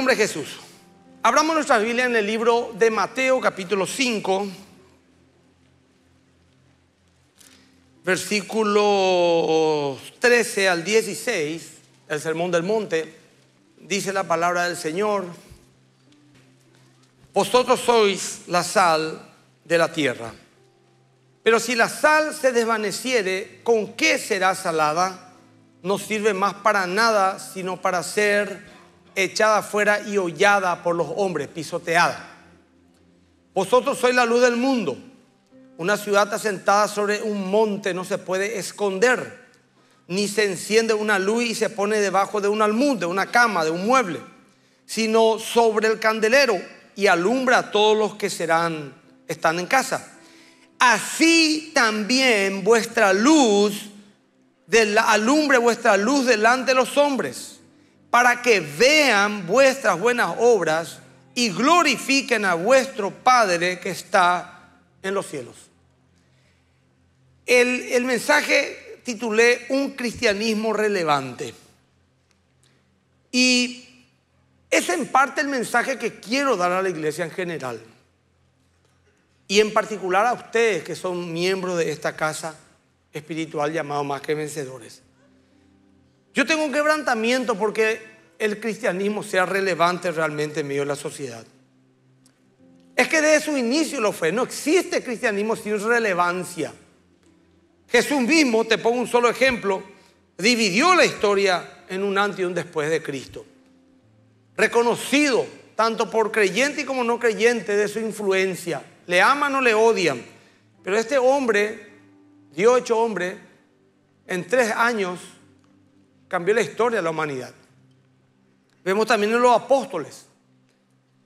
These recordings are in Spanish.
nombre Jesús. Abramos nuestra Biblia en el libro de Mateo capítulo 5, Versículo 13 al 16, el Sermón del Monte, dice la palabra del Señor, vosotros sois la sal de la tierra, pero si la sal se desvaneciere, ¿con qué será salada? No sirve más para nada, sino para ser echada fuera y hollada por los hombres, pisoteada. Vosotros sois la luz del mundo. Una ciudad asentada sobre un monte no se puede esconder, ni se enciende una luz y se pone debajo de un almud, de una cama, de un mueble, sino sobre el candelero y alumbra a todos los que serán están en casa. Así también vuestra luz de la, alumbre vuestra luz delante de los hombres para que vean vuestras buenas obras y glorifiquen a vuestro Padre que está en los cielos. El, el mensaje titulé Un cristianismo relevante. Y es en parte el mensaje que quiero dar a la iglesia en general. Y en particular a ustedes que son miembros de esta casa espiritual llamado más que vencedores. Yo tengo un quebrantamiento porque el cristianismo sea relevante realmente en medio de la sociedad. Es que desde su inicio lo fue. No existe cristianismo sin relevancia. Jesús mismo, te pongo un solo ejemplo, dividió la historia en un antes y un después de Cristo. Reconocido tanto por creyente como no creyente de su influencia. Le aman o le odian. Pero este hombre, Dios hecho hombre, en tres años cambió la historia de la humanidad. Vemos también en los apóstoles.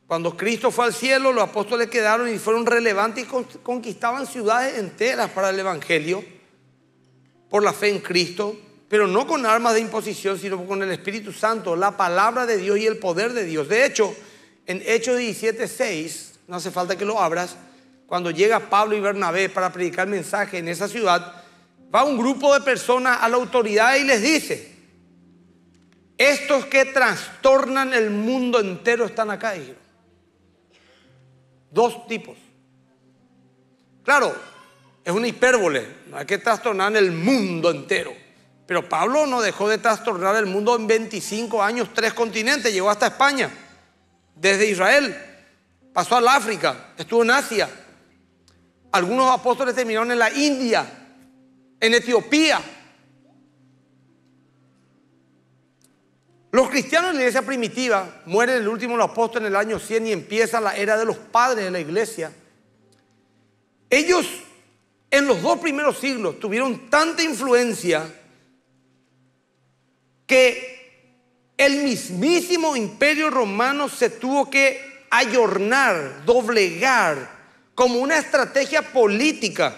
Cuando Cristo fue al cielo, los apóstoles quedaron y fueron relevantes y conquistaban ciudades enteras para el Evangelio, por la fe en Cristo, pero no con armas de imposición, sino con el Espíritu Santo, la palabra de Dios y el poder de Dios. De hecho, en Hechos 17:6 no hace falta que lo abras, cuando llega Pablo y Bernabé para predicar mensaje en esa ciudad, va un grupo de personas a la autoridad y les dice, estos que trastornan el mundo entero están acá, Dos tipos. Claro, es una hipérbole, no hay que trastornar el mundo entero. Pero Pablo no dejó de trastornar el mundo en 25 años, tres continentes, llegó hasta España, desde Israel, pasó al África, estuvo en Asia. Algunos apóstoles terminaron en la India, en Etiopía, Los cristianos en la iglesia primitiva mueren el último apóstol en el año 100 y empieza la era de los padres de la iglesia. Ellos en los dos primeros siglos tuvieron tanta influencia que el mismísimo imperio romano se tuvo que ayornar, doblegar, como una estrategia política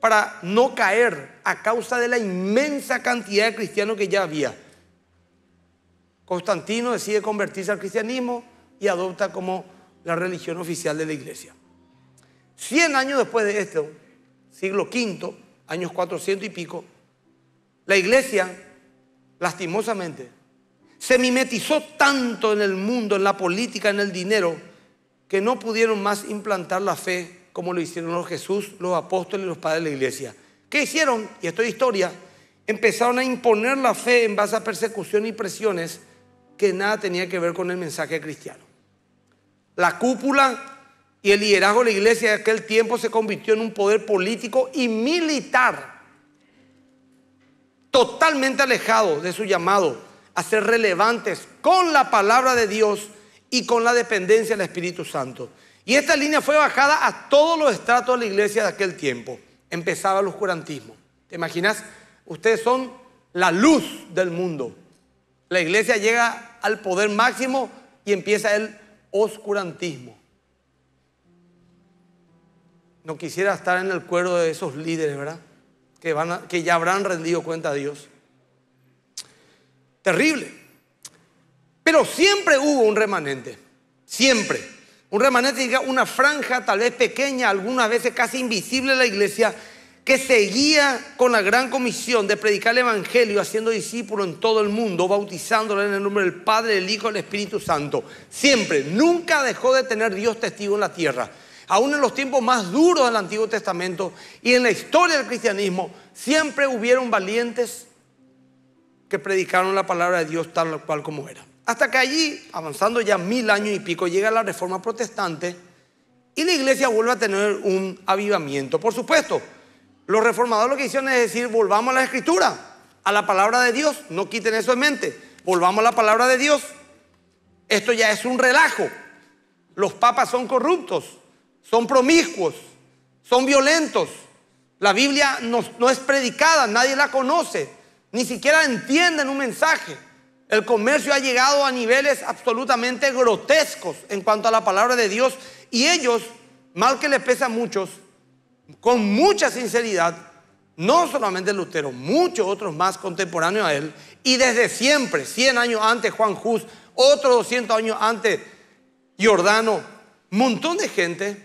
para no caer a causa de la inmensa cantidad de cristianos que ya había. Constantino decide convertirse al cristianismo y adopta como la religión oficial de la iglesia. Cien años después de esto, siglo V, años 400 y pico, la iglesia, lastimosamente, se mimetizó tanto en el mundo, en la política, en el dinero, que no pudieron más implantar la fe como lo hicieron los Jesús, los apóstoles y los padres de la iglesia. ¿Qué hicieron? Y esto es historia. Empezaron a imponer la fe en base a persecución y presiones que nada tenía que ver con el mensaje cristiano. La cúpula y el liderazgo de la iglesia de aquel tiempo se convirtió en un poder político y militar, totalmente alejado de su llamado a ser relevantes con la palabra de Dios y con la dependencia del Espíritu Santo. Y esta línea fue bajada a todos los estratos de la iglesia de aquel tiempo. Empezaba el oscurantismo. ¿Te imaginas? Ustedes son la luz del mundo. La iglesia llega al poder máximo y empieza el oscurantismo. No quisiera estar en el cuero de esos líderes, ¿verdad? Que, van que ya habrán rendido cuenta a Dios. Terrible. Pero siempre hubo un remanente. Siempre. Un remanente una franja tal vez pequeña, algunas veces casi invisible la iglesia, que seguía con la gran comisión de predicar el Evangelio, haciendo discípulo en todo el mundo, bautizándolo en el nombre del Padre, del Hijo y del Espíritu Santo. Siempre, nunca dejó de tener Dios testigo en la tierra. Aún en los tiempos más duros del Antiguo Testamento y en la historia del cristianismo, siempre hubieron valientes que predicaron la palabra de Dios tal cual como era. Hasta que allí, avanzando ya mil años y pico, llega la reforma protestante y la iglesia vuelve a tener un avivamiento. Por supuesto, los reformadores lo que hicieron es decir, volvamos a la escritura, a la palabra de Dios, no quiten eso en mente, volvamos a la palabra de Dios. Esto ya es un relajo. Los papas son corruptos, son promiscuos, son violentos. La Biblia no, es predicada, nadie la conoce, ni siquiera entienden un mensaje. El comercio ha llegado a niveles absolutamente grotescos en cuanto a la palabra de Dios y ellos, mal que les pesa a muchos, con mucha sinceridad, no solamente Lutero, muchos otros más contemporáneos a él, y desde siempre, 100 años antes Juan Hus, otros 200 años antes Giordano, montón de gente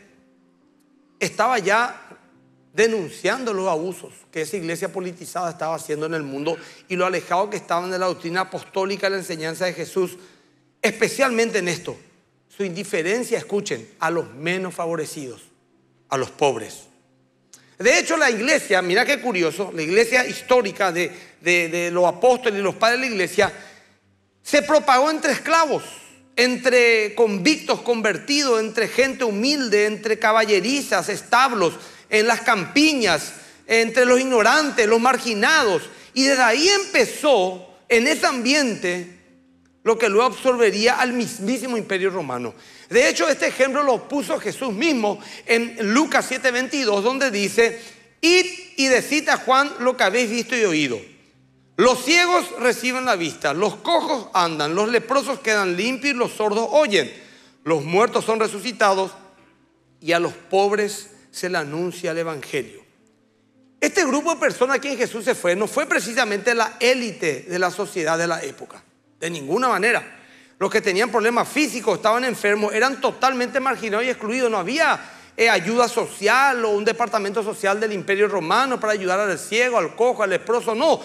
estaba ya denunciando los abusos que esa iglesia politizada estaba haciendo en el mundo y lo alejado que estaban de la doctrina apostólica, la enseñanza de Jesús, especialmente en esto, su indiferencia, escuchen, a los menos favorecidos, a los pobres. De hecho, la iglesia, mira qué curioso, la iglesia histórica de, de los apóstoles y los padres de la iglesia, se propagó entre esclavos, entre convictos convertidos, entre gente humilde, entre caballerizas, establos, en las campiñas, entre los ignorantes, los marginados. Y desde ahí empezó, en ese ambiente, lo que luego absorbería al mismísimo imperio romano. De hecho, este ejemplo lo puso Jesús mismo en Lucas 7:22, donde dice, id y decita Juan lo que habéis visto y oído. Los ciegos reciben la vista, los cojos andan, los leprosos quedan limpios, los sordos oyen, los muertos son resucitados y a los pobres se le anuncia el Evangelio. Este grupo de personas a quien Jesús se fue no fue precisamente la élite de la sociedad de la época de ninguna manera. Los que tenían problemas físicos, estaban enfermos, eran totalmente marginados y excluidos. No había eh, ayuda social o un departamento social del imperio romano para ayudar al ciego, al cojo, al leproso. No,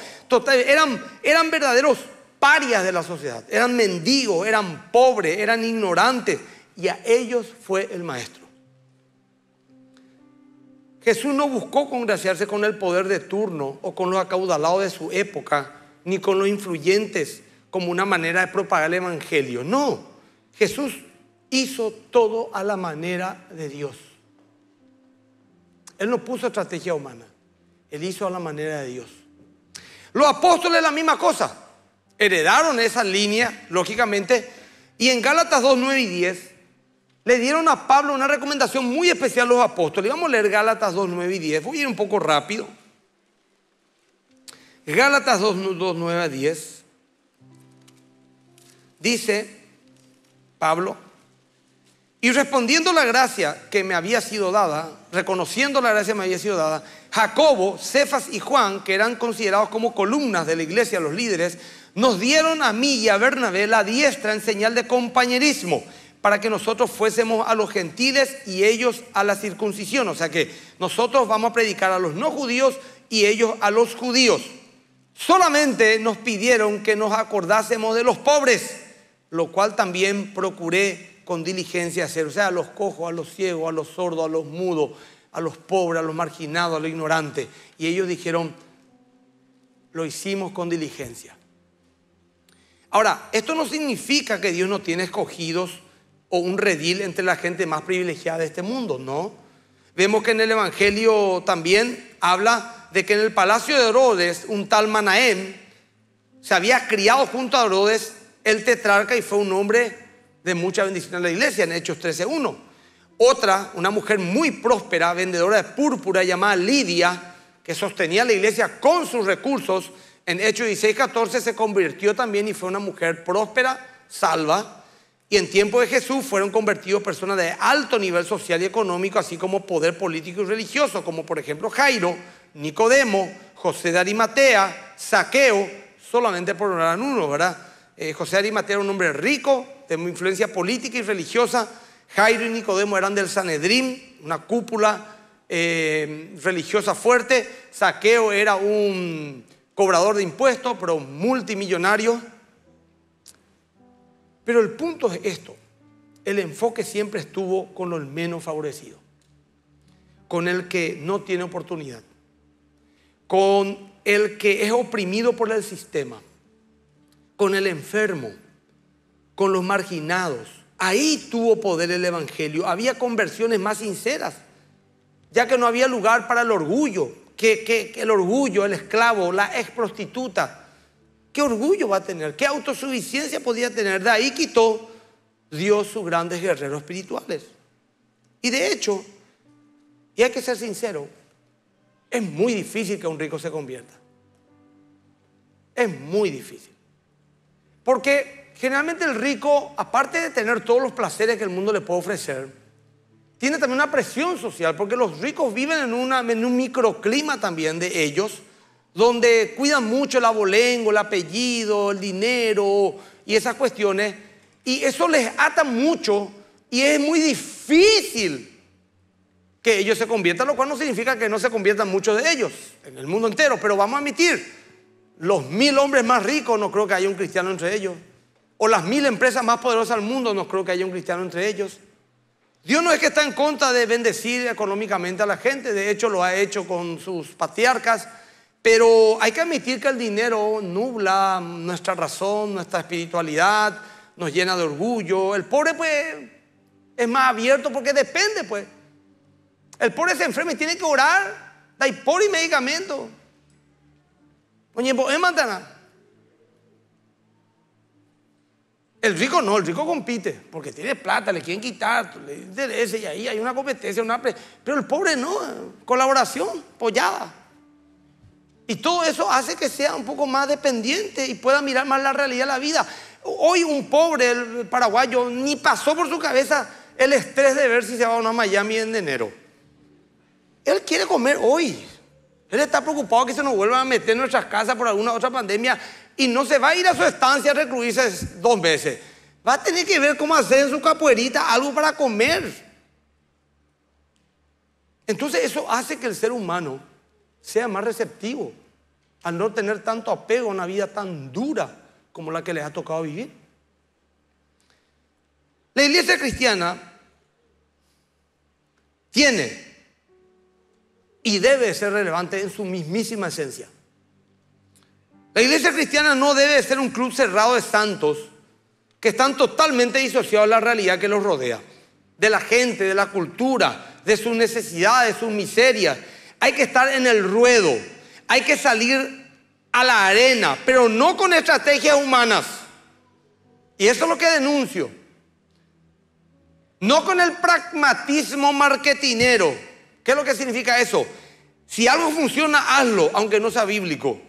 eran, eran verdaderos parias de la sociedad. Eran mendigos, eran pobres, eran ignorantes. Y a ellos fue el maestro. Jesús no buscó congraciarse con el poder de turno o con los acaudalados de su época, ni con los influyentes como una manera de propagar el Evangelio. No, Jesús hizo todo a la manera de Dios. Él no puso estrategia humana, él hizo a la manera de Dios. Los apóstoles la misma cosa, heredaron esa línea, lógicamente, y en Gálatas 2, 9 y 10 le dieron a Pablo una recomendación muy especial a los apóstoles. Vamos a leer Gálatas 2, 9 y 10, voy a ir un poco rápido. Gálatas 2, 2 9 a 10 dice Pablo, y respondiendo la gracia que me había sido dada, reconociendo la gracia que me había sido dada, Jacobo, Cefas y Juan, que eran considerados como columnas de la iglesia, los líderes, nos dieron a mí y a Bernabé la diestra en señal de compañerismo para que nosotros fuésemos a los gentiles y ellos a la circuncisión. O sea que nosotros vamos a predicar a los no judíos y ellos a los judíos. Solamente nos pidieron que nos acordásemos de los pobres lo cual también procuré con diligencia hacer. O sea, a los cojos, a los ciegos, a los sordos, a los mudos, a los pobres, a los marginados, a los ignorantes. Y ellos dijeron, lo hicimos con diligencia. Ahora, esto no significa que Dios no tiene escogidos o un redil entre la gente más privilegiada de este mundo, no. Vemos que en el Evangelio también habla de que en el palacio de Herodes, un tal Manaén se había criado junto a Herodes el tetrarca y fue un hombre de mucha bendición en la iglesia, en Hechos 13.1. Otra, una mujer muy próspera, vendedora de púrpura llamada Lidia, que sostenía la iglesia con sus recursos, en Hechos 16.14 se convirtió también y fue una mujer próspera, salva. Y en tiempo de Jesús fueron convertidos personas de alto nivel social y económico, así como poder político y religioso, como por ejemplo Jairo, Nicodemo, José de Arimatea, Saqueo, solamente por nombrar uno, ¿verdad? Eh, José de era un hombre rico, de influencia política y religiosa. Jairo y Nicodemo eran del Sanedrín, una cúpula eh, religiosa fuerte. Saqueo era un cobrador de impuestos, pero multimillonario. Pero el punto es esto. El enfoque siempre estuvo con los menos favorecido, con el que no tiene oportunidad, con el que es oprimido por el sistema con el enfermo, con los marginados. Ahí tuvo poder el Evangelio. Había conversiones más sinceras, ya que no había lugar para el orgullo, que, el orgullo, el esclavo, la ex prostituta. ¿Qué orgullo va a tener? ¿Qué autosuficiencia podía tener? De ahí quitó Dios sus grandes guerreros espirituales. Y de hecho, y hay que ser sincero, es muy difícil que un rico se convierta. Es muy difícil. Porque generalmente el rico, aparte de tener todos los placeres que el mundo le puede ofrecer, tiene también una presión social, porque los ricos viven en, un microclima también de ellos, donde cuidan mucho el abolengo, el apellido, el dinero y esas cuestiones, y eso les ata mucho y es muy difícil que ellos se conviertan, lo cual no significa que no se conviertan muchos de ellos en el mundo entero, pero vamos a admitir los mil hombres más ricos no creo que haya un cristiano entre ellos. O las mil empresas más poderosas del mundo no creo que haya un cristiano entre ellos. Dios no es que está en contra de bendecir económicamente a la gente, de hecho lo ha hecho con sus patriarcas, pero hay que admitir que el dinero nubla nuestra razón, nuestra espiritualidad, nos llena de orgullo. El pobre pues es más abierto porque depende pues. El pobre se enferma y tiene que orar, da y y medicamento. Oye, en pues, El rico no, el rico compite, porque tiene plata, le quieren quitar, le interesa, y ahí hay una competencia, una pero el pobre no, colaboración, pollada. Y todo eso hace que sea un poco más dependiente y pueda mirar más la realidad de la vida. Hoy un pobre, el paraguayo, ni pasó por su cabeza el estrés de ver si se va a Miami en enero. Él quiere comer hoy. Él está preocupado que se nos vuelvan a meter en nuestras casas por alguna otra pandemia y no se va a ir a su estancia a recluirse dos veces. Va a tener que ver cómo hacer en su capuerita algo para comer. Entonces eso hace que el ser humano sea más receptivo al no tener tanto apego a una vida tan dura como la que les ha tocado vivir. La iglesia cristiana tiene y debe ser relevante en su mismísima esencia. La iglesia cristiana no debe ser un club cerrado de santos que están totalmente disociados de la realidad que los rodea, de la gente, de la cultura, de sus necesidades, de sus miserias. Hay que estar en el ruedo, hay que salir a la arena, pero no con estrategias humanas. Y eso es lo que denuncio. No con el pragmatismo marketinero ¿Qué es lo que significa eso? Si algo funciona, hazlo, aunque no sea bíblico.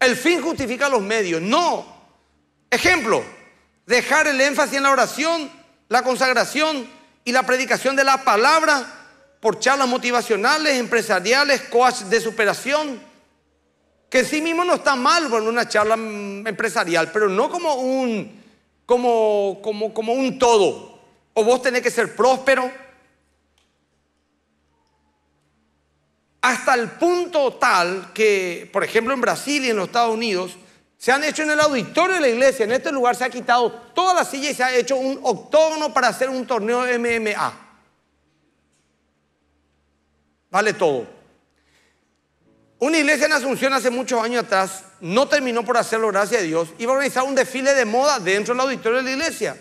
El fin justifica los medios. No. Ejemplo, dejar el énfasis en la oración, la consagración y la predicación de la palabra por charlas motivacionales, empresariales, coach de superación, que en sí mismo no está mal, bueno, una charla mm, empresarial, pero no como un, como, como, como un todo. O vos tenés que ser próspero, hasta el punto tal que, por ejemplo, en Brasil y en los Estados Unidos, se han hecho en el auditorio de la iglesia, en este lugar se ha quitado toda la silla y se ha hecho un octógono para hacer un torneo MMA. Vale todo. Una iglesia en Asunción hace muchos años atrás no terminó por hacerlo, gracias a Dios. Iba a organizar un desfile de moda dentro del auditorio de la iglesia.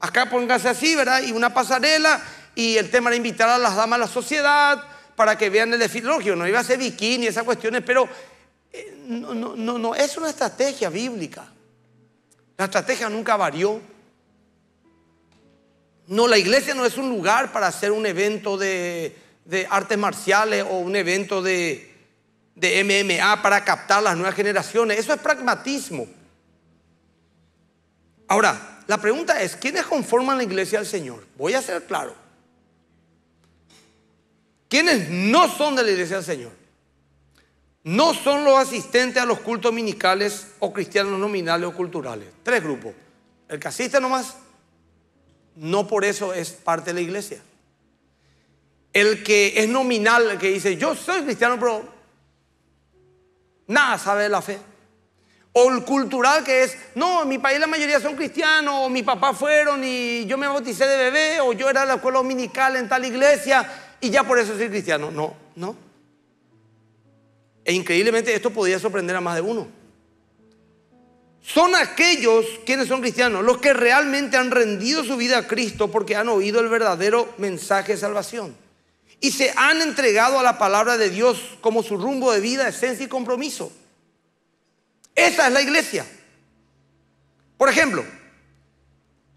Acá pónganse así, ¿verdad? Y una pasarela y el tema era invitar a las damas a la sociedad, para que vean el filologio no iba a ser bikini, esas cuestiones, pero eh, no, no, no, es una estrategia bíblica. La estrategia nunca varió. No, la iglesia no es un lugar para hacer un evento de, artes marciales o un evento de, de MMA para captar las nuevas generaciones. Eso es pragmatismo. Ahora, la pregunta es, ¿quiénes conforman la iglesia del Señor? Voy a ser claro quienes no son de la iglesia del Señor, no son los asistentes a los cultos dominicales o cristianos nominales o culturales. Tres grupos. El que asiste nomás, no por eso es parte de la iglesia. El que es nominal, el que dice, yo soy cristiano, pero nada sabe de la fe. O el cultural que es, no, en mi país la mayoría son cristianos, o mi papá fueron y yo me bauticé de bebé, o yo era de la escuela dominical en tal iglesia y ya por eso soy cristiano. No, no. E increíblemente esto podía sorprender a más de uno. Son aquellos quienes son cristianos, los que realmente han rendido su vida a Cristo porque han oído el verdadero mensaje de salvación y se han entregado a la palabra de Dios como su rumbo de vida, esencia y compromiso. Esa es la iglesia. Por ejemplo,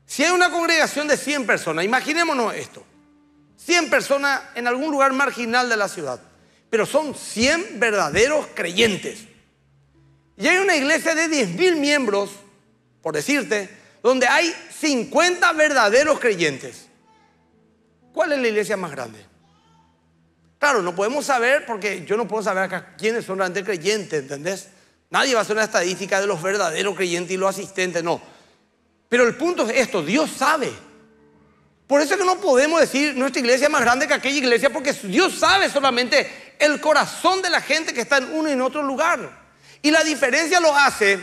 si hay una congregación de 100 personas, imaginémonos esto. 100 personas en algún lugar marginal de la ciudad, pero son 100 verdaderos creyentes. Y hay una iglesia de 10.000 miembros, por decirte, donde hay 50 verdaderos creyentes. ¿Cuál es la iglesia más grande? Claro, no podemos saber porque yo no puedo saber acá quiénes son realmente creyentes, ¿entendés? Nadie va a hacer una estadística de los verdaderos creyentes y los asistentes, no. Pero el punto es esto, Dios sabe. Por eso es que no podemos decir nuestra iglesia es más grande que aquella iglesia, porque Dios sabe solamente el corazón de la gente que está en uno y en otro lugar. Y la diferencia lo hace,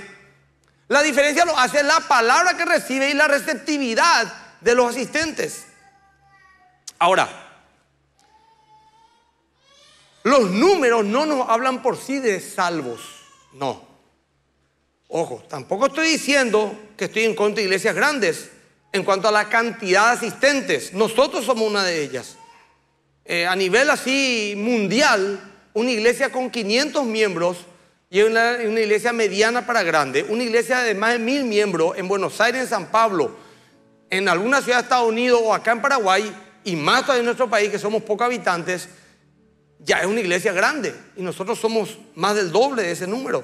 la diferencia lo hace la palabra que recibe y la receptividad de los asistentes. Ahora, los números no nos hablan por sí de salvos, no. Ojo, tampoco estoy diciendo que estoy en contra de iglesias grandes en cuanto a la cantidad de asistentes. Nosotros somos una de ellas. Eh, a nivel así mundial, una iglesia con 500 miembros y una, iglesia mediana para grande, una iglesia de más de mil miembros en Buenos Aires, en San Pablo, en alguna ciudad de Estados Unidos o acá en Paraguay, y más todavía en nuestro país, que somos pocos habitantes, ya es una iglesia grande y nosotros somos más del doble de ese número.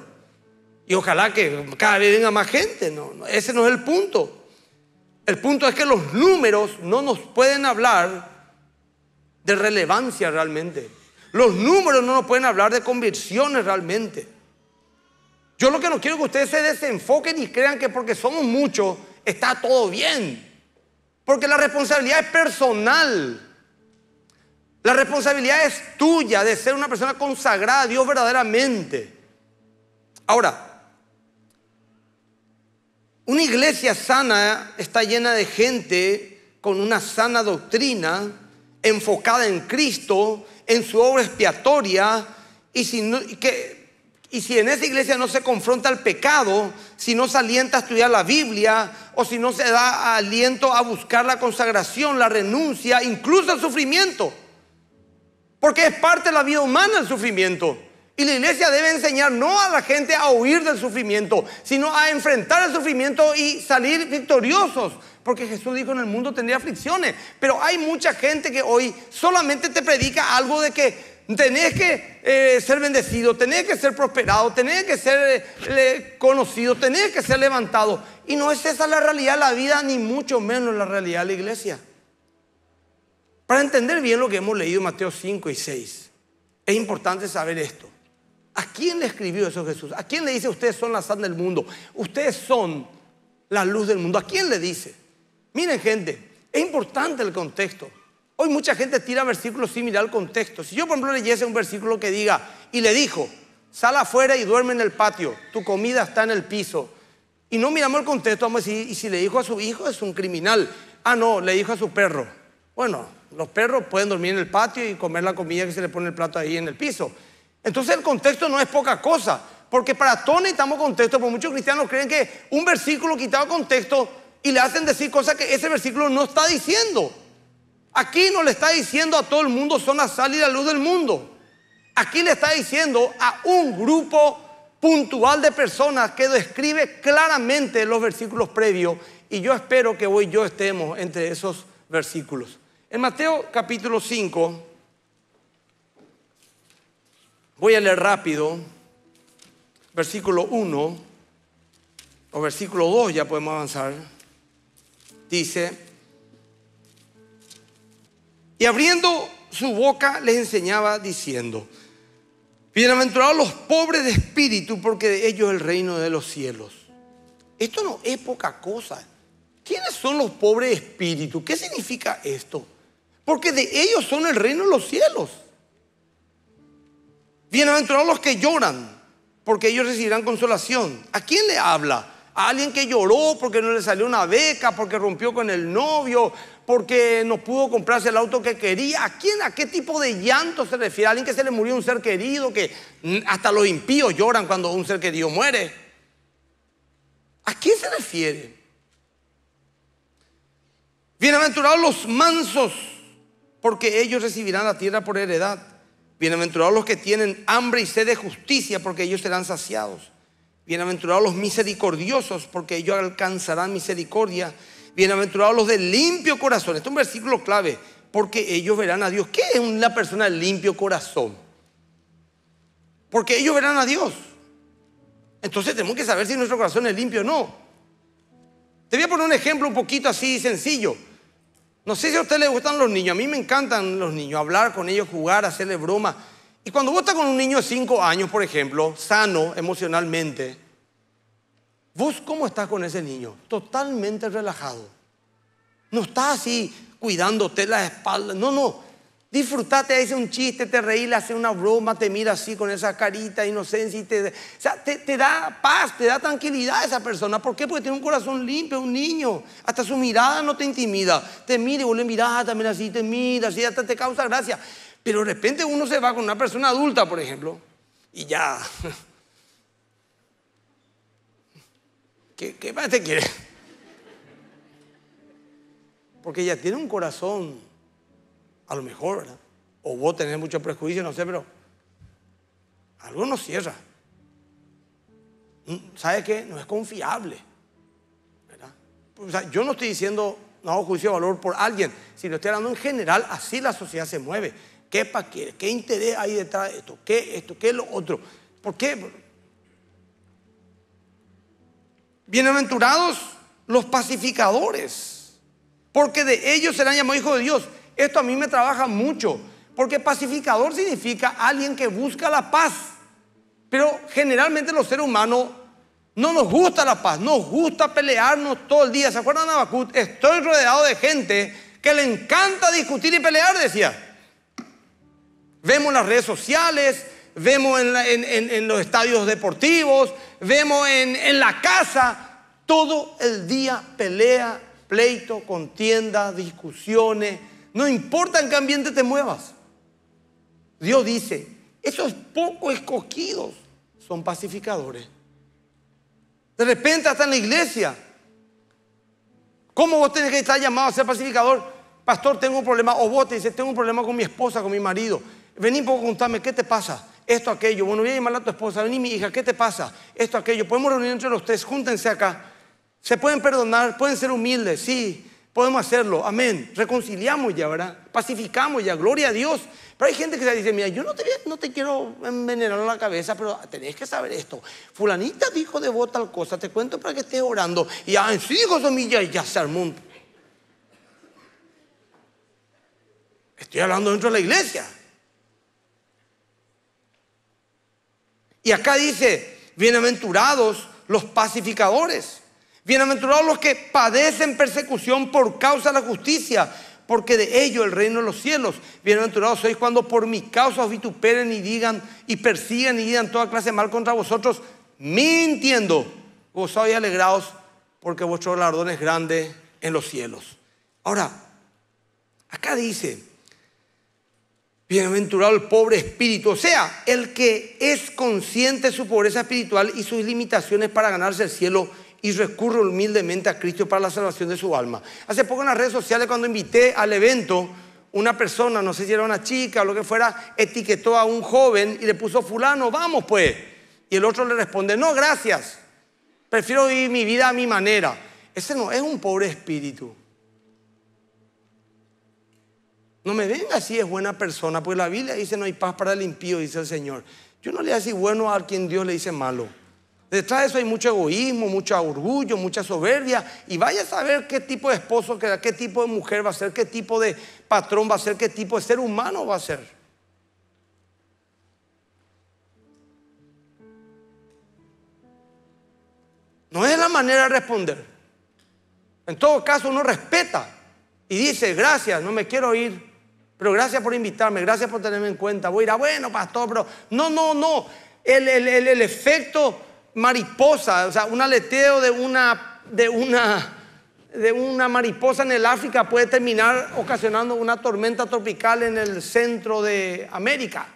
Y ojalá que cada vez venga más gente, no, ese no es el punto. El punto es que los números no nos pueden hablar de relevancia realmente. Los números no nos pueden hablar de convicciones realmente. Yo lo que no quiero es que ustedes se desenfoquen y crean que porque somos muchos está todo bien. Porque la responsabilidad es personal. La responsabilidad es tuya de ser una persona consagrada a Dios verdaderamente. Ahora, una iglesia sana está llena de gente con una sana doctrina, enfocada en Cristo, en su obra expiatoria, y si, en esa iglesia no se confronta el pecado, si no se alienta a estudiar la Biblia, o si no se da aliento a buscar la consagración, la renuncia, incluso el sufrimiento, porque es parte de la vida humana el sufrimiento. Y la iglesia debe enseñar no a la gente a huir del sufrimiento, sino a enfrentar el sufrimiento y salir victoriosos. Porque Jesús dijo en el mundo tendría aflicciones. Pero hay mucha gente que hoy solamente te predica algo de que tenés que eh, ser bendecido, tenés que ser prosperado, tenés que ser eh, conocido, tenés que ser levantado. Y no es esa la realidad de la vida, ni mucho menos la realidad de la iglesia. Para entender bien lo que hemos leído en Mateo 5 y 6, es importante saber esto. ¿A quién le escribió eso Jesús? ¿A quién le dice ustedes son la sal del mundo? Ustedes son la luz del mundo. ¿A quién le dice? Miren gente, es importante el contexto. Hoy mucha gente tira versículos sin mirar el contexto. Si yo por ejemplo leyese un versículo que diga, y le dijo, sal afuera y duerme en el patio, tu comida está en el piso, y no miramos el contexto, vamos a decir, y si le dijo a su hijo es un criminal. Ah, no, le dijo a su perro. Bueno, los perros pueden dormir en el patio y comer la comida que se le pone el plato ahí en el piso. Entonces el contexto no es poca cosa, porque para todos necesitamos contexto, porque muchos cristianos creen que un versículo quitado contexto y le hacen decir cosas que ese versículo no está diciendo. Aquí no le está diciendo a todo el mundo son la sal y la luz del mundo. Aquí le está diciendo a un grupo puntual de personas que describe claramente los versículos previos y yo espero que hoy yo estemos entre esos versículos. En Mateo capítulo 5, Voy a leer rápido, versículo 1 o versículo 2, ya podemos avanzar. Dice, y abriendo su boca les enseñaba diciendo, bienaventurados los pobres de espíritu, porque de ellos es el reino de los cielos. Esto no es poca cosa. ¿Quiénes son los pobres de espíritu? ¿Qué significa esto? Porque de ellos son el reino de los cielos. Bienaventurados los que lloran, porque ellos recibirán consolación. ¿A quién le habla? A alguien que lloró porque no le salió una beca, porque rompió con el novio, porque no pudo comprarse el auto que quería. ¿A quién, a qué tipo de llanto se refiere? ¿A alguien que se le murió un ser querido, que hasta los impíos lloran cuando un ser querido muere. ¿A quién se refiere? Bienaventurados los mansos, porque ellos recibirán la tierra por heredad. Bienaventurados los que tienen hambre y sed de justicia, porque ellos serán saciados. Bienaventurados los misericordiosos, porque ellos alcanzarán misericordia. Bienaventurados los de limpio corazón. Este es un versículo clave, porque ellos verán a Dios. ¿Qué es una persona de limpio corazón? Porque ellos verán a Dios. Entonces tenemos que saber si nuestro corazón es limpio o no. Te voy a poner un ejemplo un poquito así sencillo. No sé si a usted le gustan los niños, a mí me encantan los niños, hablar con ellos, jugar, hacerle bromas. Y cuando vos estás con un niño de 5 años, por ejemplo, sano emocionalmente, vos cómo estás con ese niño? Totalmente relajado. No está así cuidándote la espalda, no, no, Disfrútate, hace un chiste, te reí, le hace una broma, te mira así con esa carita inocencia y te, o sea, te, da paz, te da tranquilidad a esa persona. ¿Por qué? Porque tiene un corazón limpio, un niño. Hasta su mirada no te intimida. Te mira y vuelve a mirar ah, también así, te mira, así, hasta te causa gracia. Pero de repente uno se va con una persona adulta, por ejemplo, y ya. ¿Qué, qué más te quiere? Porque ya tiene un corazón a lo mejor, ¿verdad? O vos tenés mucho prejuicio, no sé, pero algo nos cierra. Mm, ¿Sabe qué? No es confiable. ¿verdad? O sea, yo no estoy diciendo no hago juicio de valor por alguien, sino estoy hablando en general, así la sociedad se mueve. ¿Qué para qué? ¿Qué interés hay detrás de esto? ¿Qué esto? ¿Qué lo otro? ¿Por qué? Bienaventurados los pacificadores, porque de ellos serán llamados hijos de Dios. Esto a mí me trabaja mucho, porque pacificador significa alguien que busca la paz. Pero generalmente los seres humanos no nos gusta la paz, nos gusta pelearnos todo el día. ¿Se acuerdan de Abacut? Estoy rodeado de gente que le encanta discutir y pelear, decía. Vemos las redes sociales, vemos en los estadios deportivos, vemos en la casa. Todo el día pelea, pleito, contienda, discusiones, no importa en qué ambiente te muevas. Dios dice, esos poco escogidos son pacificadores. De repente hasta en la iglesia. ¿Cómo vos tenés que estar llamado a ser pacificador? Pastor, tengo un problema. O vos te dices, tengo un problema con mi esposa, con mi marido. Vení poco contarme, ¿qué te pasa? Esto, aquello. Bueno, voy a llamar a tu esposa. Vení, mi hija, ¿qué te pasa? Esto, aquello. Podemos reunir entre los tres, júntense acá. Se pueden perdonar, pueden ser humildes, sí. Podemos hacerlo, amén. Reconciliamos ya, ¿verdad? Pacificamos ya, gloria a Dios. Pero hay gente que se dice, mira, yo no te, no te quiero envenenar la cabeza, pero tenés que saber esto. Fulanita dijo de vos tal cosa, te cuento para que estés orando. Y ah, sí, hijo ya, ya se armó Estoy hablando dentro de la iglesia. Y acá dice, bienaventurados los pacificadores Bienaventurados los que padecen persecución por causa de la justicia, porque de ello el reino de los cielos. Bienaventurados sois cuando por mi causa os vituperen y digan y persigan y digan toda clase de mal contra vosotros, mintiendo. vos y alegrados porque vuestro galardón es grande en los cielos. Ahora, acá dice, Bienaventurado el pobre espíritu, o sea, el que es consciente de su pobreza espiritual y sus limitaciones para ganarse el cielo y recurre humildemente a Cristo para la salvación de su alma. Hace poco en las redes sociales cuando invité al evento, una persona, no sé si era una chica o lo que fuera, etiquetó a un joven y le puso fulano, vamos pues. Y el otro le responde, no, gracias, prefiero vivir mi vida a mi manera. Ese no, es un pobre espíritu. No me venga si es buena persona, porque la Biblia dice no hay paz para el impío, dice el Señor. Yo no le voy a bueno a quien Dios le dice malo. Detrás de eso hay mucho egoísmo, mucho orgullo, mucha soberbia. Y vaya a saber qué tipo de esposo queda, qué tipo de mujer va a ser, qué tipo de patrón va a ser, qué tipo de ser humano va a ser. No es la manera de responder. En todo caso, uno respeta y dice, gracias, no me quiero ir, pero gracias por invitarme, gracias por tenerme en cuenta. Voy a ir a, ah, bueno, pastor, pero no, no, no. el, el, el, el efecto mariposa, o sea, un aleteo de una, de una, de una mariposa en el África puede terminar ocasionando una tormenta tropical en el centro de América.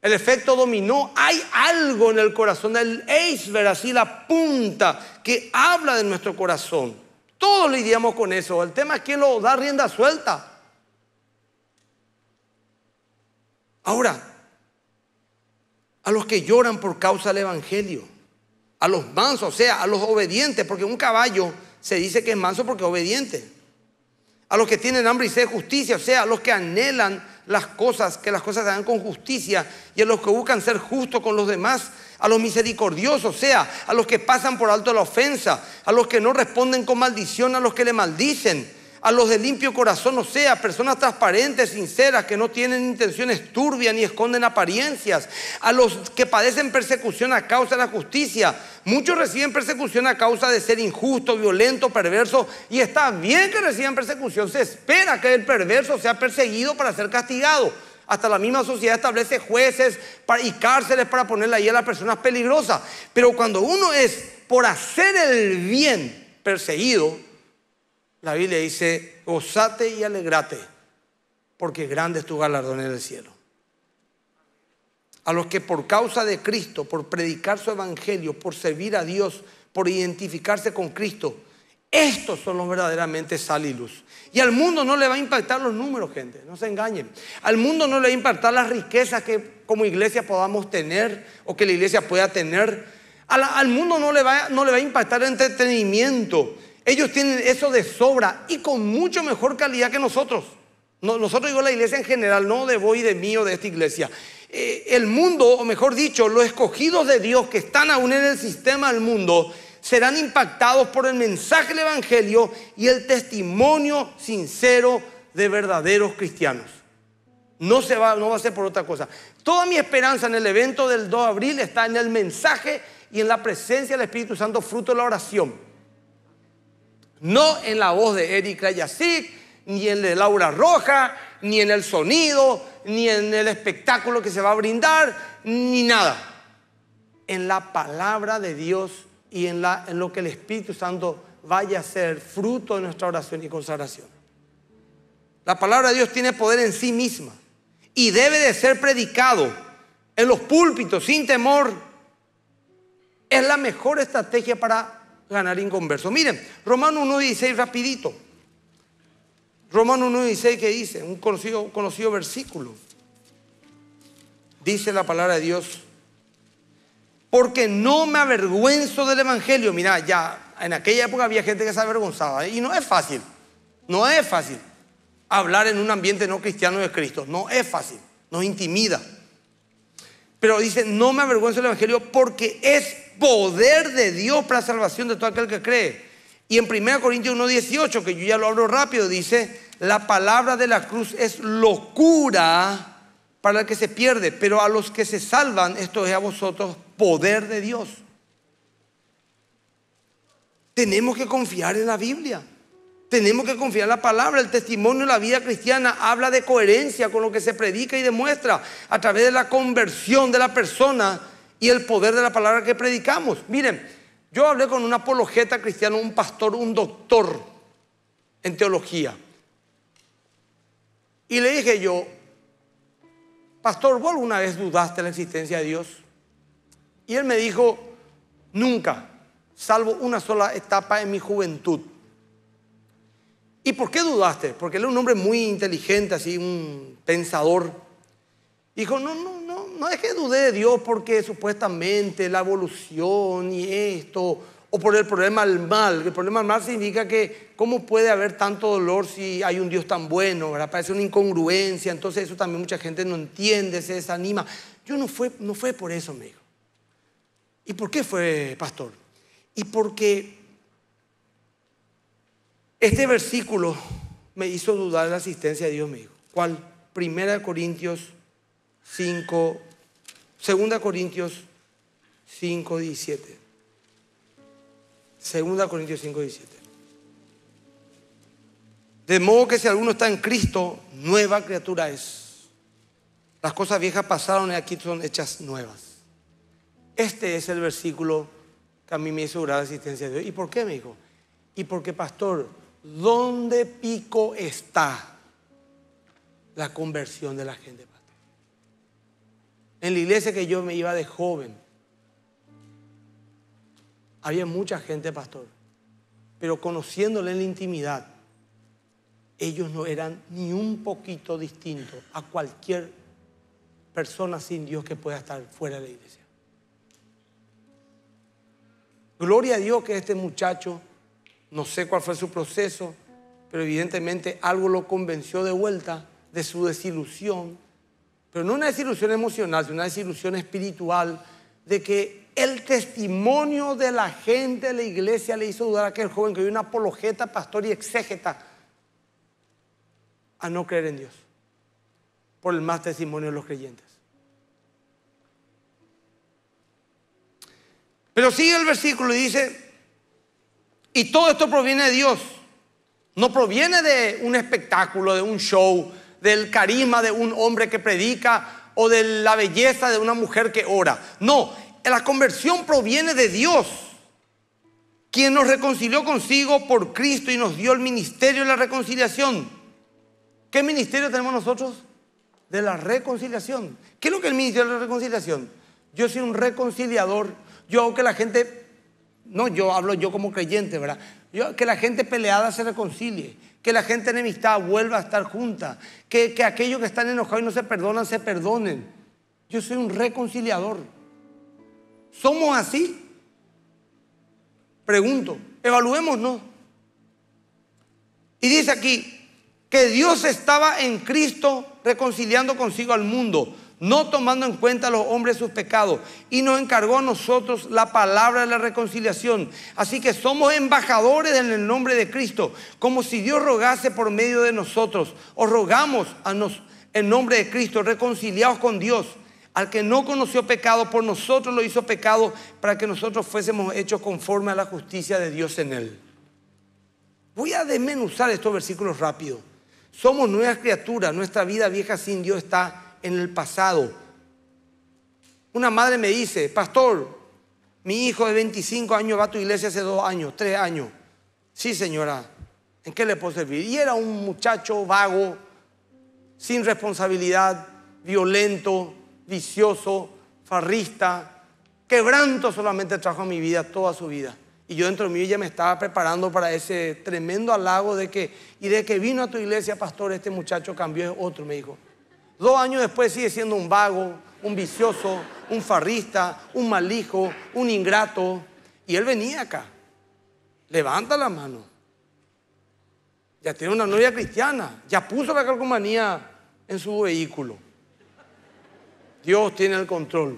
El efecto dominó. Hay algo en el corazón del iceberg, así la punta que habla de nuestro corazón. Todos lidiamos con eso. El tema es que lo da rienda suelta. Ahora, a los que lloran por causa del Evangelio, a los mansos, o sea, a los obedientes, porque un caballo se dice que es manso porque es obediente, a los que tienen hambre y sed de justicia, o sea, a los que anhelan las cosas, que las cosas se hagan con justicia, y a los que buscan ser justos con los demás, a los misericordiosos, o sea, a los que pasan por alto la ofensa, a los que no responden con maldición, a los que le maldicen, a los de limpio corazón, o sea, personas transparentes, sinceras, que no tienen intenciones turbias ni esconden apariencias, a los que padecen persecución a causa de la justicia. Muchos reciben persecución a causa de ser injusto, violento, perverso, y está bien que reciban persecución, se espera que el perverso sea perseguido para ser castigado. Hasta la misma sociedad establece jueces y cárceles para ponerle ahí a las personas peligrosas. Pero cuando uno es por hacer el bien perseguido, la Biblia dice, gozate y alegrate, porque grande es tu galardón en el cielo. A los que por causa de Cristo, por predicar su evangelio, por servir a Dios, por identificarse con Cristo, estos son los verdaderamente sal y luz. Y al mundo no le va a impactar los números, gente, no se engañen. Al mundo no le va a impactar las riquezas que como iglesia podamos tener o que la iglesia pueda tener. Al, mundo no no le va a impactar el entretenimiento ellos tienen eso de sobra y con mucho mejor calidad que nosotros. Nosotros digo la iglesia en general, no de y de mí o de esta iglesia. Eh, el mundo, o mejor dicho, los escogidos de Dios que están aún en el sistema del mundo, serán impactados por el mensaje del Evangelio y el testimonio sincero de verdaderos cristianos. No, se va, no va a ser por otra cosa. Toda mi esperanza en el evento del 2 de abril está en el mensaje y en la presencia del Espíritu Santo, fruto de la oración. No en la voz de Eric Yazik, ni en la de Laura Roja, ni en el sonido, ni en el espectáculo que se va a brindar, ni nada. En la palabra de Dios y en, la, en lo que el Espíritu Santo vaya a ser fruto de nuestra oración y consagración. La palabra de Dios tiene poder en sí misma y debe de ser predicado en los púlpitos sin temor. Es la mejor estrategia para ganar inconverso. Miren, Romano 1.16 rapidito. Romano 1.16 que dice, un conocido, conocido versículo. Dice la palabra de Dios, porque no me avergüenzo del Evangelio. Mira, ya en aquella época había gente que se avergonzaba ¿eh? y no es fácil, no es fácil hablar en un ambiente no cristiano de Cristo, no es fácil, nos intimida. Pero dice, no me avergüenzo del Evangelio porque es poder de Dios para la salvación de todo aquel que cree. Y en 1 Corintios 1.18, que yo ya lo hablo rápido, dice, la palabra de la cruz es locura para el que se pierde, pero a los que se salvan, esto es a vosotros, poder de Dios. Tenemos que confiar en la Biblia. Tenemos que confiar en la palabra. El testimonio de la vida cristiana habla de coherencia con lo que se predica y demuestra a través de la conversión de la persona y el poder de la palabra que predicamos. Miren, yo hablé con un apologeta cristiano, un pastor, un doctor en teología. Y le dije yo, pastor, ¿vos alguna vez dudaste de la existencia de Dios? Y él me dijo, nunca, salvo una sola etapa en mi juventud. ¿Y por qué dudaste? Porque él era un hombre muy inteligente, así, un pensador. Dijo, no, no, no es que dudé de Dios porque supuestamente la evolución y esto, o por el problema del mal. El problema del mal significa que cómo puede haber tanto dolor si hay un Dios tan bueno, Parece una incongruencia, entonces eso también mucha gente no entiende, se desanima. Yo no fue, no fue por eso, me dijo. ¿Y por qué fue, pastor? Y porque este versículo me hizo dudar de la asistencia de Dios, me dijo. ¿Cuál? Primera de Corintios 5, Segunda Corintios 5, 17. Segunda Corintios 5, 17. De modo que si alguno está en Cristo, nueva criatura es. Las cosas viejas pasaron y aquí son hechas nuevas. Este es el versículo que a mí me hizo durar la existencia de Dios. ¿Y por qué, me dijo? Y porque, pastor, ¿dónde pico está la conversión de la gente? En la iglesia que yo me iba de joven, había mucha gente, pastor, pero conociéndole en la intimidad, ellos no eran ni un poquito distintos a cualquier persona sin Dios que pueda estar fuera de la iglesia. Gloria a Dios que este muchacho, no sé cuál fue su proceso, pero evidentemente algo lo convenció de vuelta de su desilusión, pero no una desilusión emocional, sino una desilusión espiritual de que el testimonio de la gente de la iglesia le hizo dudar a aquel joven que hoy una apologeta, pastor y exégeta a no creer en Dios por el más testimonio de los creyentes. Pero sigue el versículo y dice, y todo esto proviene de Dios, no proviene de un espectáculo, de un show, del carisma de un hombre que predica o de la belleza de una mujer que ora. No, la conversión proviene de Dios, quien nos reconcilió consigo por Cristo y nos dio el ministerio de la reconciliación. ¿Qué ministerio tenemos nosotros? De la reconciliación. ¿Qué es lo que es el ministerio de la reconciliación? Yo soy un reconciliador. Yo hago que la gente, no yo hablo yo como creyente, ¿verdad? Yo, que la gente peleada se reconcilie que la gente enemistada vuelva a estar junta, que, que aquellos que están enojados y no se perdonan, se perdonen. Yo soy un reconciliador. ¿Somos así? Pregunto, evaluémonos. Y dice aquí que Dios estaba en Cristo reconciliando consigo al mundo, no tomando en cuenta a los hombres sus pecados, y nos encargó a nosotros la palabra de la reconciliación. Así que somos embajadores en el nombre de Cristo, como si Dios rogase por medio de nosotros. o rogamos a nos, en nombre de Cristo, reconciliados con Dios. Al que no conoció pecado, por nosotros lo hizo pecado, para que nosotros fuésemos hechos conforme a la justicia de Dios en él. Voy a desmenuzar estos versículos rápido. Somos nuevas criaturas, nuestra vida vieja sin Dios está en el pasado. Una madre me dice, pastor, mi hijo de 25 años va a tu iglesia hace dos años, tres años. Sí, señora, ¿en qué le puedo servir? Y era un muchacho vago, sin responsabilidad, violento, vicioso, farrista, quebranto solamente trajo a mi vida toda su vida. Y yo dentro de mí ya me estaba preparando para ese tremendo halago de que, y de que vino a tu iglesia, pastor, este muchacho cambió, es otro, me dijo. Dos años después sigue siendo un vago, un vicioso, un farrista, un mal hijo, un ingrato. Y él venía acá. Levanta la mano. Ya tiene una novia cristiana. Ya puso la calcomanía en su vehículo. Dios tiene el control.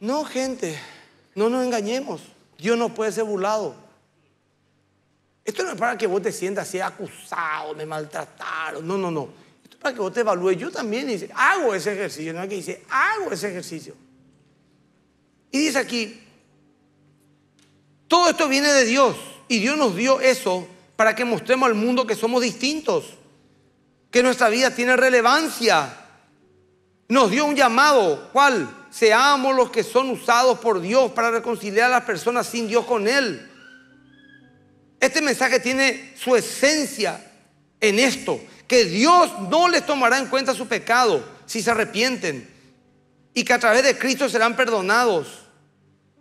No, gente, no nos engañemos. Dios no puede ser burlado. Esto no es para que vos te sientas así acusado, me maltrataron. No, no, no para que vos te evalúes. Yo también dice, hago ese ejercicio, no que dice, hago ese ejercicio. Y dice aquí, todo esto viene de Dios y Dios nos dio eso para que mostremos al mundo que somos distintos, que nuestra vida tiene relevancia. Nos dio un llamado, ¿cuál? Seamos los que son usados por Dios para reconciliar a las personas sin Dios con Él. Este mensaje tiene su esencia en esto que Dios no les tomará en cuenta su pecado si se arrepienten y que a través de Cristo serán perdonados.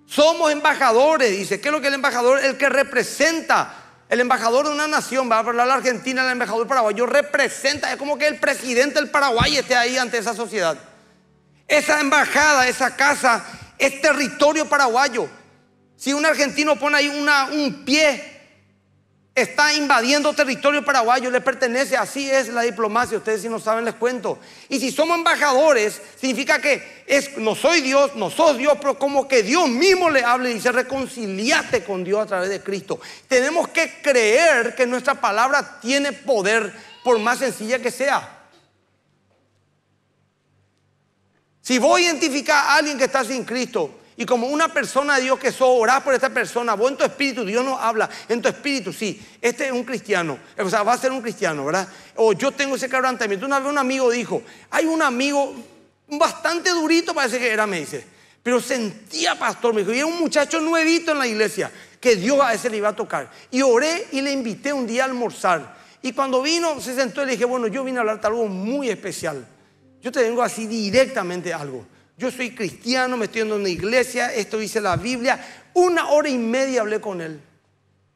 Somos embajadores, dice. ¿Qué es lo que el embajador? El que representa. El embajador de una nación, va a hablar la Argentina, el embajador paraguayo representa, es como que el presidente del Paraguay esté ahí ante esa sociedad. Esa embajada, esa casa, es territorio paraguayo. Si un argentino pone ahí una, un pie está invadiendo territorio paraguayo, le pertenece, así es la diplomacia, ustedes si no saben les cuento. Y si somos embajadores, significa que no soy Dios, no sos Dios, pero como que Dios mismo le hable y dice, reconciliate con Dios a través de Cristo. Tenemos que creer que nuestra palabra tiene poder, por más sencilla que sea. Si voy a identificar a alguien que está sin Cristo, y como una persona de Dios que sos, orás por esta persona, vos en tu espíritu, Dios no habla, en tu espíritu, sí, este es un cristiano, o sea, va a ser un cristiano, ¿verdad? O yo tengo ese quebrantamiento. Una vez un amigo dijo, hay un amigo bastante durito, parece que era, me dice, pero sentía pastor, me dijo, y era un muchacho nuevito en la iglesia, que Dios a ese le iba a tocar. Y oré y le invité un día a almorzar. Y cuando vino, se sentó y le dije, bueno, yo vine a hablarte algo muy especial. Yo te vengo así directamente algo yo soy cristiano, me estoy en una iglesia, esto dice la Biblia. Una hora y media hablé con él.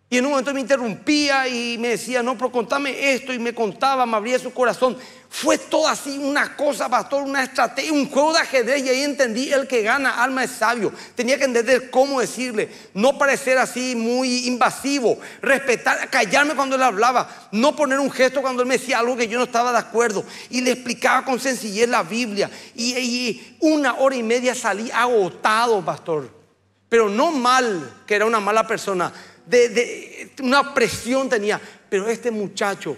Y en un momento me interrumpía y me decía, no, pero contame esto. Y me contaba, me abría su corazón. Fue todo así, una cosa, pastor, una estrategia, un juego de ajedrez y ahí entendí, el que gana alma es sabio. Tenía que entender cómo decirle, no parecer así muy invasivo, respetar, callarme cuando él hablaba, no poner un gesto cuando él me decía algo que yo no estaba de acuerdo. Y le explicaba con sencillez la Biblia. Y, una hora y media salí agotado, pastor. Pero no mal, que era una mala persona, de una presión tenía. Pero este muchacho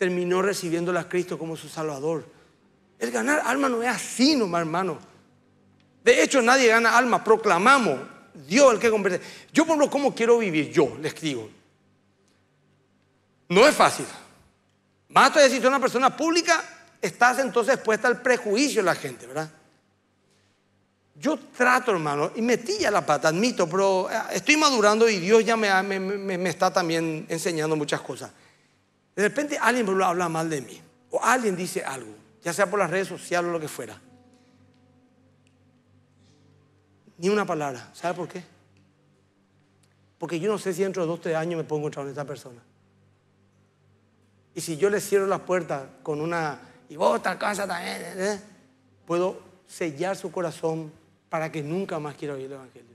terminó recibiéndolo a Cristo como su Salvador. El ganar alma no es así nomás, hermano. De hecho, nadie gana alma, proclamamos Dios el que convierte. Yo, por lo ¿cómo quiero vivir? Yo les digo. No es fácil. Más todavía si una persona pública, estás entonces expuesta al prejuicio de la gente, ¿verdad? Yo trato, hermano, y me ya la pata, admito, pero eh, estoy madurando y Dios ya me está también enseñando muchas cosas. De repente alguien habla mal de mí o alguien dice algo, ya sea por las redes sociales o lo que fuera. Ni una palabra. ¿Sabe por qué? Porque yo no sé si dentro de dos o tres años me puedo encontrar con esta persona. Y si yo le cierro las puertas con una, y vos esta casa también, ¿eh? ¿eh? puedo sellar su corazón para que nunca más quiera oír el Evangelio.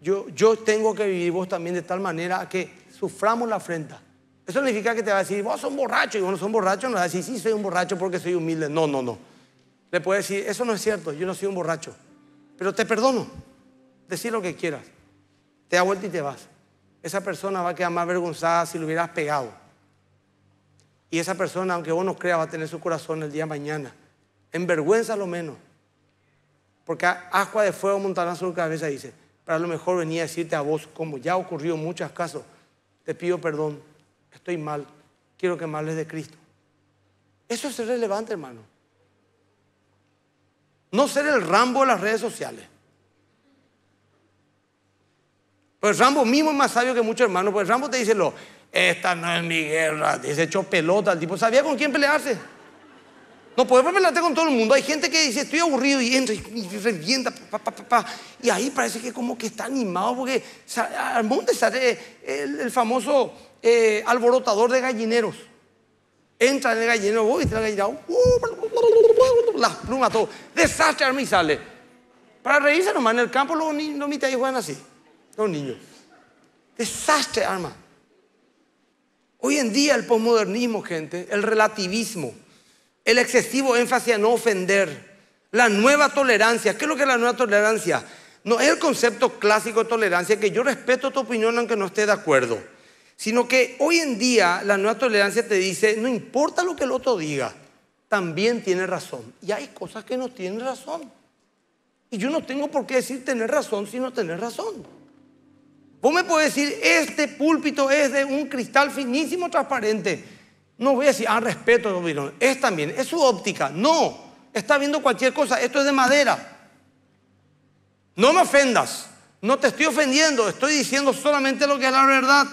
yo, tengo que vivir vos también de tal manera que suframos la afrenta. Eso significa que te va a decir, vos son borracho. Y vos no son borracho, no vas a decir, sí, soy un borracho porque soy humilde. No, no, no. Le puedes decir, eso no es cierto, yo no soy un borracho. Pero te perdono. Decir lo que quieras. Te da vuelta y te vas. Esa persona va a quedar más avergonzada si lo hubieras pegado. Y esa persona, aunque vos no creas, va a tener su corazón el día mañana. En vergüenza lo menos. Porque ascua de fuego montará sobre su cabeza, dice pero a lo mejor venía a decirte a vos, como ya ha ocurrido en muchos casos, te pido perdón, estoy mal, quiero que me de Cristo. Eso es relevante, hermano. No ser el Rambo de las redes sociales. Pues Rambo mismo es más sabio que muchos hermanos, pues Rambo te dice lo, esta no es mi guerra, dice echó pelota, el tipo sabía con quién pelearse. No podemos pelearte con todo el mundo. Hay gente que dice, estoy aburrido y entra y revienta. Pa, y ahí parece que como que está animado porque al mundo sale el, famoso eh, alborotador de gallineros. Entra en el gallinero, voy, entra el gallinero, uh, las plumas, todo. Desastre arma y sale. Para reírse nomás en el campo los, niños, ahí, juegan así, los niños. Desastre arma. Hoy en día el posmodernismo, gente, el relativismo el excesivo énfasis a no ofender, la nueva tolerancia. ¿Qué es lo que es la nueva tolerancia? No es el concepto clásico de tolerancia que yo respeto tu opinión aunque no esté de acuerdo, sino que hoy en día la nueva tolerancia te dice, no importa lo que el otro diga, también tiene razón. Y hay cosas que no tienen razón. Y yo no tengo por qué decir tener razón sino no tener razón. Vos me puedes decir, este púlpito es de un cristal finísimo transparente. No voy a decir, ah, respeto, Es también, es su óptica. No, está viendo cualquier cosa. Esto es de madera. No me ofendas. No te estoy ofendiendo. Estoy diciendo solamente lo que es la verdad.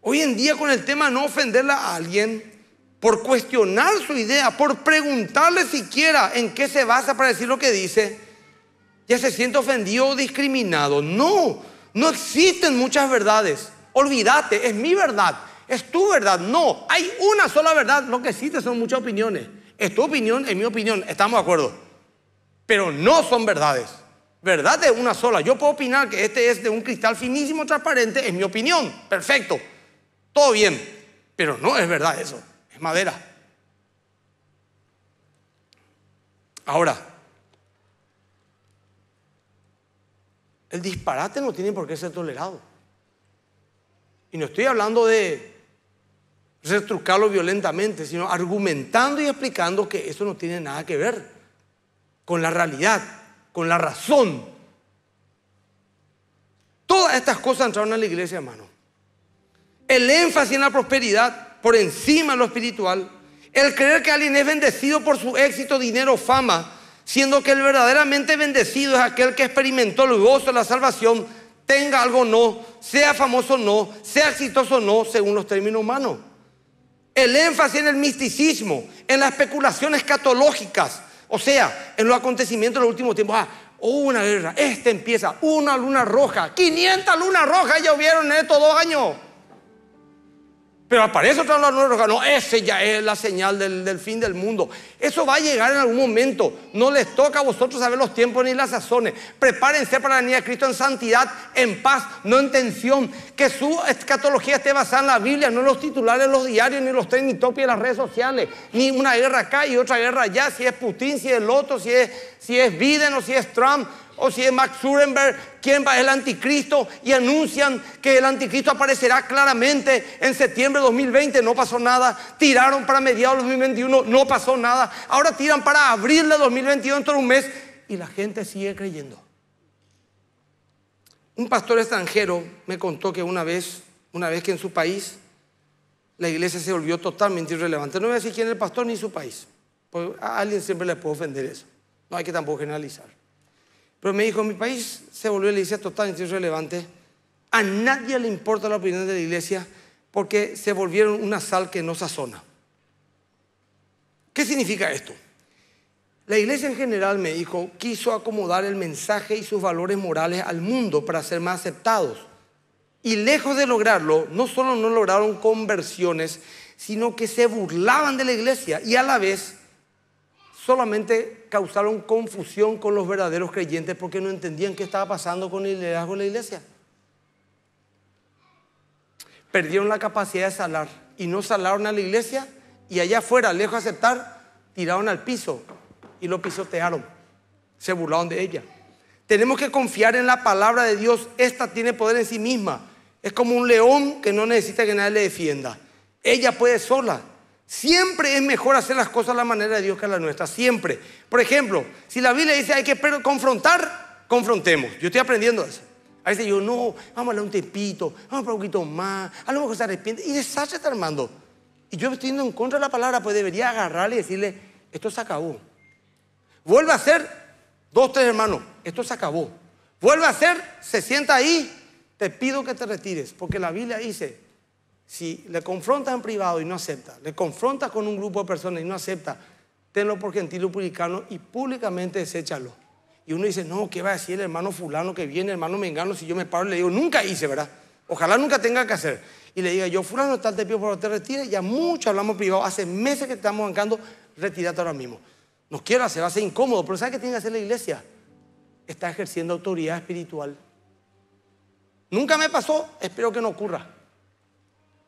Hoy en día con el tema no ofenderle a alguien, por cuestionar su idea, por preguntarle siquiera en qué se basa para decir lo que dice, ya se siente ofendido o discriminado. No, no existen muchas verdades. Olvídate, es mi verdad, es tu verdad. No, hay una sola verdad. Lo que existe son muchas opiniones. Es tu opinión, es mi opinión, estamos de acuerdo. Pero no son verdades. Verdad de una sola. Yo puedo opinar que este es de un cristal finísimo, transparente, es mi opinión. Perfecto. Todo bien. Pero no es verdad eso. Es madera. Ahora, el disparate no tiene por qué ser tolerado. Y no estoy hablando de retrucarlo violentamente, sino argumentando y explicando que eso no tiene nada que ver con la realidad, con la razón. Todas estas cosas entraron a la iglesia, hermano. El énfasis en la prosperidad por encima de lo espiritual. El creer que alguien es bendecido por su éxito, dinero, fama, siendo que el verdaderamente bendecido es aquel que experimentó el gozo de la salvación tenga algo o no, sea famoso o no, sea exitoso o no, según los términos humanos. El énfasis en el misticismo, en las especulaciones catológicas, o sea, en los acontecimientos de los últimos tiempos. Ah, una guerra, esta empieza, una luna roja, 500 lunas rojas ya hubieron en estos dos años. Pero aparece otra nueva No, ese ya es la señal del, fin del mundo. Eso va a llegar en algún momento. No les toca a vosotros saber los tiempos ni las sazones. Prepárense para la venida de Cristo en santidad, en paz, no en tensión. Que su escatología esté basada en la Biblia, no en los titulares, los diarios, ni los trending topics de las redes sociales. Ni una guerra acá y otra guerra allá. Si es Putin, si es el si si es Biden o si es Trump o si es Max Zurenberg, quien va el anticristo y anuncian que el anticristo aparecerá claramente en septiembre de 2020, no pasó nada, tiraron para mediados de 2021, no pasó nada, ahora tiran para abril de 2021 dentro de un mes y la gente sigue creyendo. Un pastor extranjero me contó que una vez, una vez que en su país la iglesia se volvió totalmente irrelevante. No voy a decir quién es el pastor ni su país. Pues, a alguien siempre le puede ofender eso. No hay que tampoco generalizar. Pero me dijo, mi país se volvió la iglesia totalmente irrelevante. A nadie le importa la opinión de la iglesia porque se volvieron una sal que no sazona. ¿Qué significa esto? La iglesia en general, me dijo, quiso acomodar el mensaje y sus valores morales al mundo para ser más aceptados. Y lejos de lograrlo, no solo no lograron conversiones, sino que se burlaban de la iglesia y a la vez solamente causaron confusión con los verdaderos creyentes porque no entendían qué estaba pasando con el liderazgo de la iglesia. Perdieron la capacidad de salar y no salaron a la iglesia y allá afuera, lejos de aceptar, tiraron al piso y lo pisotearon. Se burlaron de ella. Tenemos que confiar en la palabra de Dios. Esta tiene poder en sí misma. Es como un león que no necesita que nadie le defienda. Ella puede sola. Siempre es mejor hacer las cosas a la manera de Dios que a la nuestra, siempre. Por ejemplo, si la Biblia dice hay que confrontar, confrontemos. Yo estoy aprendiendo eso. A veces yo, no, vamos a hablar un tepito, vamos a hablar un poquito más, a lo mejor se arrepiente. Y deshace está armando. Y yo estoy yendo en contra de la palabra, pues debería agarrarle y decirle, esto se acabó. Vuelve a hacer, dos, tres hermanos, esto se acabó. Vuelve a hacer, se sienta ahí, te pido que te retires, porque la Biblia dice, si le confrontas en privado y no acepta, le confrontas con un grupo de personas y no acepta, tenlo por gentil o publicano y públicamente deséchalo. Y uno dice, no, ¿qué va a decir el hermano fulano que viene, hermano mengano? Si yo me paro y le digo, nunca hice, ¿verdad? Ojalá nunca tenga que hacer. Y le diga, yo fulano tal, te pido por te retire Ya mucho hablamos privado, hace meses que estamos bancando, retírate ahora mismo. No quiero hacer, va a ser incómodo, pero ¿sabes qué tiene que hacer la iglesia? Está ejerciendo autoridad espiritual. Nunca me pasó, espero que no ocurra.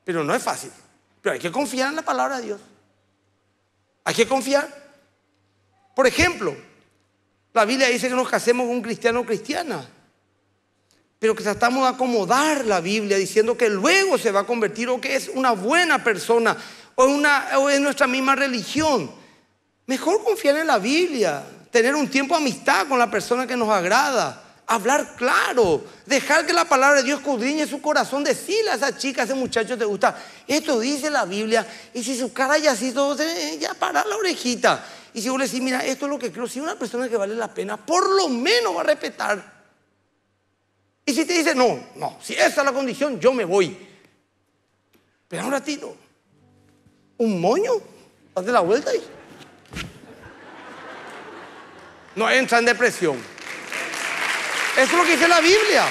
Pero no es fácil. Pero hay que confiar en la palabra de Dios. Hay que confiar. Por ejemplo, la Biblia dice que nos casemos con un cristiano o cristiana. Pero que tratamos de acomodar la Biblia diciendo que luego se va a convertir o que es una buena persona o, una, o es nuestra misma religión. Mejor confiar en la Biblia, tener un tiempo de amistad con la persona que nos agrada hablar claro, dejar que la palabra de Dios escudriñe su corazón, decirle a esa chica, a ese muchacho te gusta, esto dice la Biblia, y si su cara ya así todo, ya para la orejita. Y si vos le decís, mira, esto es lo que creo, si una persona que vale la pena, por lo menos va a respetar. Y si te dice, no, no, si esa es la condición, yo me voy. Pero un ratito, un moño, de la vuelta y no entra en depresión. Eso es lo que dice la Biblia.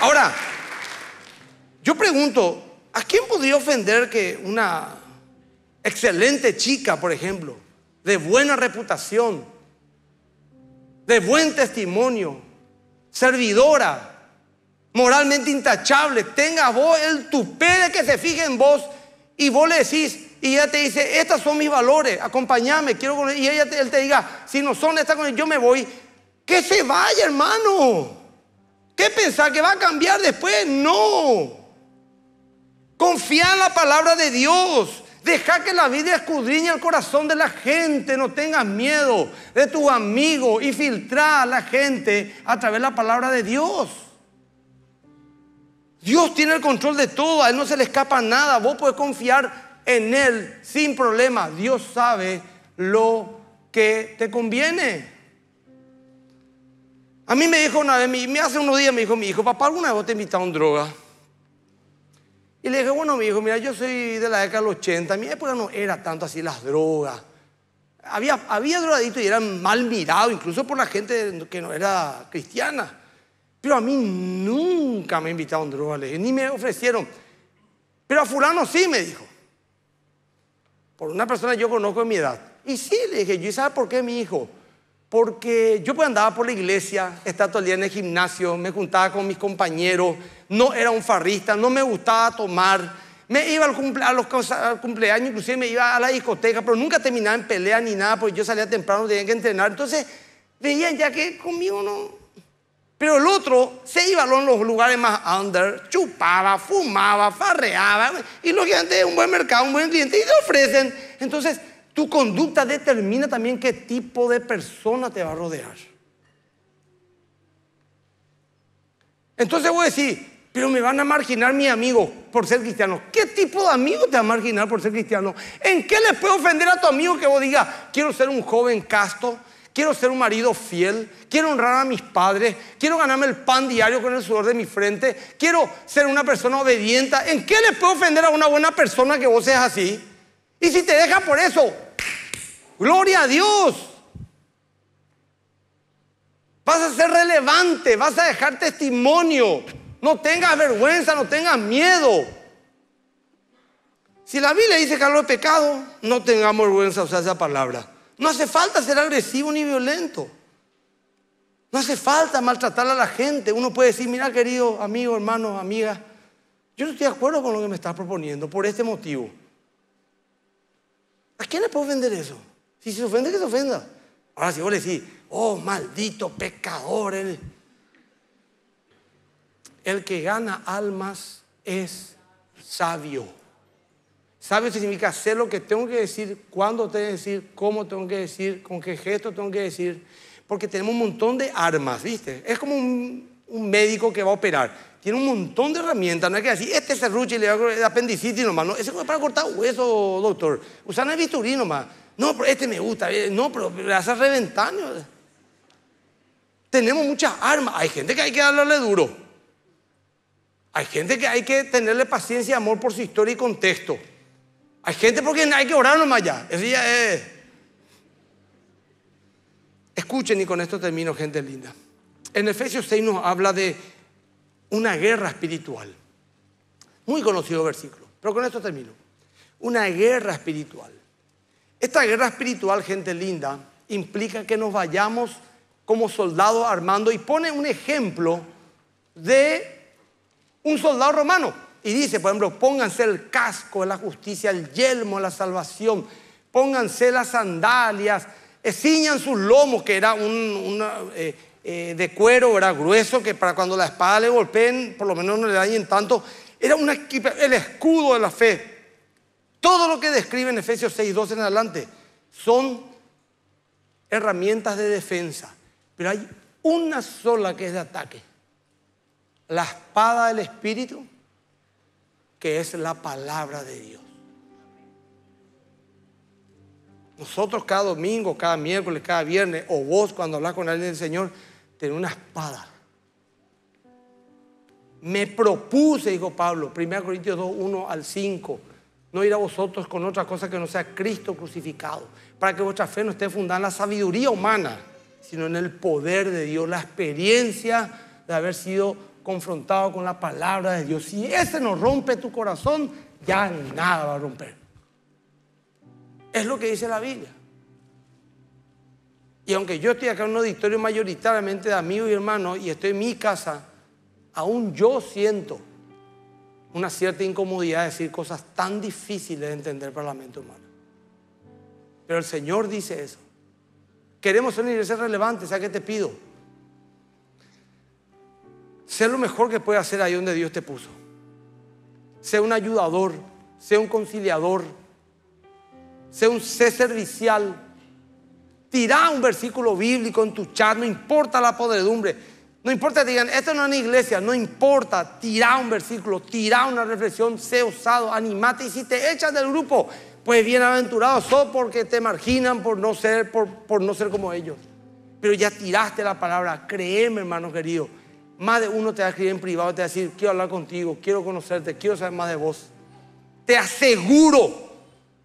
Ahora, yo pregunto, ¿a quién podría ofender que una excelente chica, por ejemplo, de buena reputación, de buen testimonio, servidora, moralmente intachable, tenga vos el tupé de que se fije en vos y vos le decís, y ella te dice, estos son mis valores, acompáñame, quiero Y ella te, él te diga, si no son estas, yo me voy. Que se vaya, hermano. ¿Qué pensar que va a cambiar después? No. Confía en la palabra de Dios. Deja que la vida escudriñe el corazón de la gente. No tengas miedo de tu amigo y filtra a la gente a través de la palabra de Dios. Dios tiene el control de todo. A Él no se le escapa nada. Vos podés confiar en Él sin problema. Dios sabe lo que te conviene. A mí me dijo una vez, me hace unos días me dijo mi hijo, papá, ¿alguna vez te invitaron droga? Y le dije, bueno, mi hijo, mira, yo soy de la década del 80, en mi época no era tanto así las drogas. Había, había y eran mal mirados, incluso por la gente que no era cristiana. Pero a mí nunca me invitaron a le dije, ni me ofrecieron. Pero a fulano sí, me dijo. Por una persona que yo conozco en mi edad. Y sí, le dije, ¿y sabe por qué mi hijo? porque yo pues andaba por la iglesia, estaba todo el día en el gimnasio, me juntaba con mis compañeros, no era un farrista, no me gustaba tomar, me iba al a los cumpleaños, inclusive me iba a la discoteca, pero nunca terminaba en pelea ni nada, porque yo salía temprano, tenía que entrenar. Entonces, veían ya que conmigo no... Pero el otro se iba a los lugares más under, chupaba, fumaba, farreaba, y lógicamente es un buen mercado, un buen cliente, y te ofrecen. Entonces, tu conducta determina también qué tipo de persona te va a rodear. Entonces voy a decir, pero me van a marginar mi amigo por ser cristiano. ¿Qué tipo de amigo te va a marginar por ser cristiano? ¿En qué le puedo ofender a tu amigo que vos digas, quiero ser un joven casto, quiero ser un marido fiel, quiero honrar a mis padres, quiero ganarme el pan diario con el sudor de mi frente, quiero ser una persona obediente? ¿En qué le puede ofender a una buena persona que vos seas así? Y si te deja por eso, gloria a Dios. Vas a ser relevante, vas a dejar testimonio. No tengas vergüenza, no tengas miedo. Si la Biblia dice que algo de pecado, no tengamos vergüenza usar esa palabra. No hace falta ser agresivo ni violento. No hace falta maltratar a la gente. Uno puede decir, mira querido amigo, hermano, amiga, yo no estoy de acuerdo con lo que me estás proponiendo por este motivo. ¿A quién le puedo ofender eso? Si se ofende, que se ofenda. Ahora, si vos le decís, oh maldito pecador, el, que gana almas es sabio. Sabio significa hacer lo que tengo que decir, cuándo tengo que decir, cómo tengo que decir, con qué gesto tengo que decir, porque tenemos un montón de armas, ¿viste? Es como un, un médico que va a operar. Tiene un montón de herramientas, no hay que decir, este es y le hago apendicitis nomás, no, ese es para cortar hueso, doctor. Usan el bisturí nomás. No, pero este me gusta, eh, no, pero le hace reventar. Tenemos muchas armas, hay gente que hay que darle duro. Hay gente que hay que tenerle paciencia y amor por su historia y contexto. Hay gente porque hay que orar nomás ya. Eso ya Escuchen y con esto termino, gente linda. En Efesios 6 nos habla de una guerra espiritual. Muy conocido versículo, pero con esto termino. Una guerra espiritual. Esta guerra espiritual, gente linda, implica que nos vayamos como soldados armando y pone un ejemplo de un soldado romano. Y dice, por ejemplo, pónganse el casco de la justicia, el yelmo de la salvación, pónganse las sandalias, eh, ciñan sus lomos, que era un, una, eh, eh, de cuero, era grueso, que para cuando la espada le golpeen, por lo menos no le dañen tanto. Era una, el escudo de la fe. Todo lo que describe en Efesios 6, en adelante son herramientas de defensa. Pero hay una sola que es de ataque. La espada del Espíritu, que es la palabra de Dios. Nosotros cada domingo, cada miércoles, cada viernes, o vos cuando hablas con alguien del Señor, Tener una espada. Me propuse, dijo Pablo, 1 Corintios 2, 1 al 5, no ir a vosotros con otra cosa que no sea Cristo crucificado, para que vuestra fe no esté fundada en la sabiduría humana, sino en el poder de Dios, la experiencia de haber sido confrontado con la palabra de Dios. Si ese no rompe tu corazón, ya nada va a romper. Es lo que dice la Biblia. Y aunque yo estoy acá en un auditorio mayoritariamente de amigos y hermanos y estoy en mi casa, aún yo siento una cierta incomodidad de decir cosas tan difíciles de entender para la mente humana. Pero el Señor dice eso. Queremos ser una iglesia relevante, ¿sabes qué te pido? Sé lo mejor que puedes hacer ahí donde Dios te puso. Sé un ayudador, sé un conciliador, sé un sé servicial Tira un versículo bíblico en tu chat, no importa la podredumbre. No importa, que digan, esto no es una iglesia, no importa. tira un versículo, Tira una reflexión, sé osado animate y si te echas del grupo, pues bienaventurado solo porque te marginan por no ser, por no ser como ellos. Pero ya tiraste la palabra, créeme hermano querido. Más de uno te va a escribir en privado, te va a decir, quiero hablar contigo, quiero conocerte, quiero saber más de vos. Te aseguro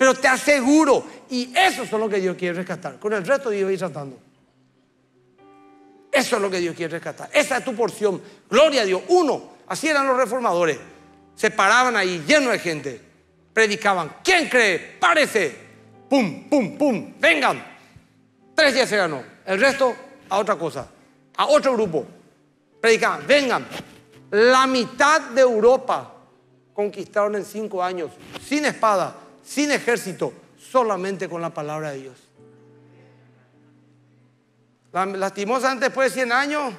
pero te aseguro, y eso es lo que Dios quiere rescatar. Con el resto Dios va a ir tratando. Eso es lo que Dios quiere rescatar. Esa es tu porción. Gloria a Dios. Uno, así eran los reformadores. Se paraban ahí llenos de gente. Predicaban. ¿Quién cree? Parece. Pum, pum, pum. Vengan. Tres días se ganó. El resto a otra cosa. A otro grupo. Predicaban. Vengan. La mitad de Europa conquistaron en cinco años. Sin espada sin ejército, solamente con la palabra de Dios. Lastimosamente después de 100 años,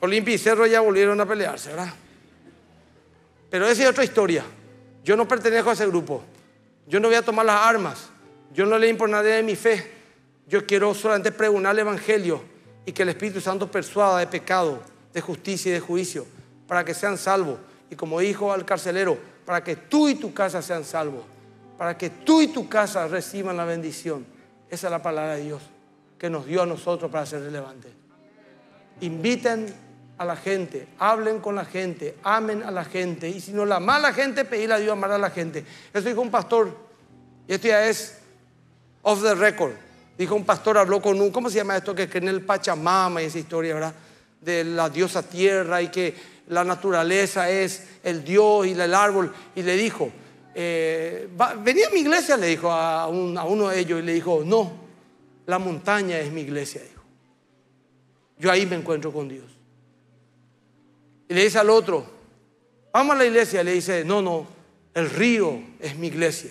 Olimpia y Cerro ya volvieron a pelearse, ¿verdad? Pero esa es otra historia. Yo no pertenezco a ese grupo. Yo no voy a tomar las armas. Yo no le nada de mi fe. Yo quiero solamente pregonar el Evangelio y que el Espíritu Santo persuada de pecado, de justicia y de juicio para que sean salvos. Y como dijo al carcelero, para que tú y tu casa sean salvos, para que tú y tu casa reciban la bendición. Esa es la palabra de Dios que nos dio a nosotros para ser relevante. Inviten a la gente, hablen con la gente, amen a la gente. Y si no la mala gente, pedirle a Dios amar a la gente. Eso dijo un pastor, y esto ya es off the record. Dijo un pastor, habló con un, ¿cómo se llama esto? Que en el Pachamama y esa historia, ¿verdad? De la diosa tierra y que la naturaleza es el Dios y el árbol, y le dijo, eh, venía a mi iglesia, le dijo a, a, uno de ellos, y le dijo, no, la montaña es mi iglesia, dijo. Yo ahí me encuentro con Dios. Y le dice al otro, vamos a la iglesia, le dice, no, no, el río es mi iglesia,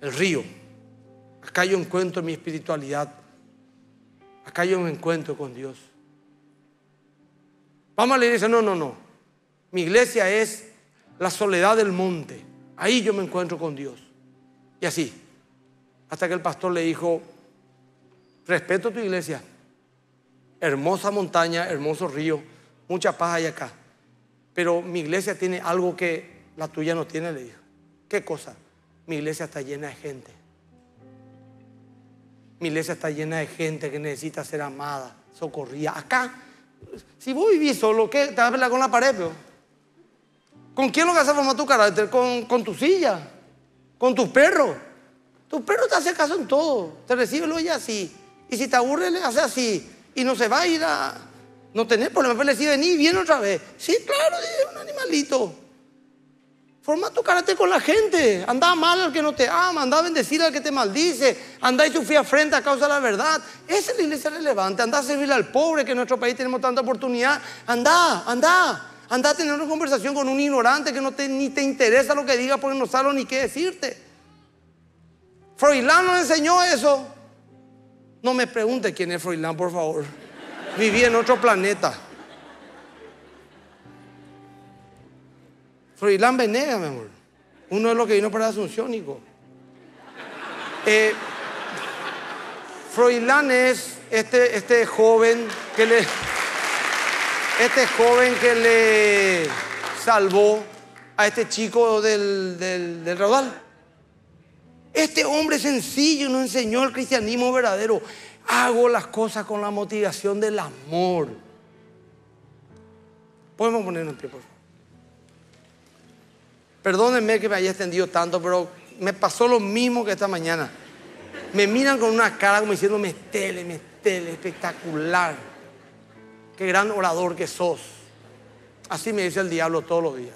el río. Acá yo encuentro mi espiritualidad, acá yo me encuentro con Dios. Vamos a la iglesia. No, no, no. Mi iglesia es la soledad del monte. Ahí yo me encuentro con Dios. Y así. Hasta que el pastor le dijo, respeto tu iglesia. Hermosa montaña, hermoso río, mucha paz hay acá. Pero mi iglesia tiene algo que la tuya no tiene, le dijo. ¿Qué cosa? Mi iglesia está llena de gente. Mi iglesia está llena de gente que necesita ser amada, socorrida. Acá si vos vivís solo, ¿qué? Te vas a pelear con la pared, ¿Con quién lo vas a formar tu carácter? Con, tu silla, con tu perro Tu perro te hace caso en todo. Te recibe lo ella así. Y si te aburre, le hace así. Y no se va a ir a. No tener problema, pero pues le sigue venir y viene otra vez. Sí, claro, es un animalito. Forma tu carácter con la gente. Anda mal al que no te ama, anda a bendecir al que te maldice, anda y sufrir frente a causa de la verdad. Esa es la iglesia relevante. Anda a servirle al pobre, que en nuestro país tenemos tanta oportunidad. Anda, anda. Anda a tener una conversación con un ignorante que no ni te interesa lo que diga porque no sabe ni qué decirte. Froilán nos enseñó eso. No me pregunte quién es Froilán, por favor. Viví en otro planeta. Froilán Venega, mi amor. Uno de los que vino para Asunción, hijo. Eh, Froilán es este, este joven que le. Este joven que le salvó a este chico del, del, raudal. Este hombre sencillo nos enseñó el cristianismo verdadero. Hago las cosas con la motivación del amor. Podemos ponernos en pie, por Perdónenme que me haya extendido tanto, pero me pasó lo mismo que esta mañana. Me miran con una cara como diciendo, me Mestele, espectacular. Qué gran orador que sos. Así me dice el diablo todos los días.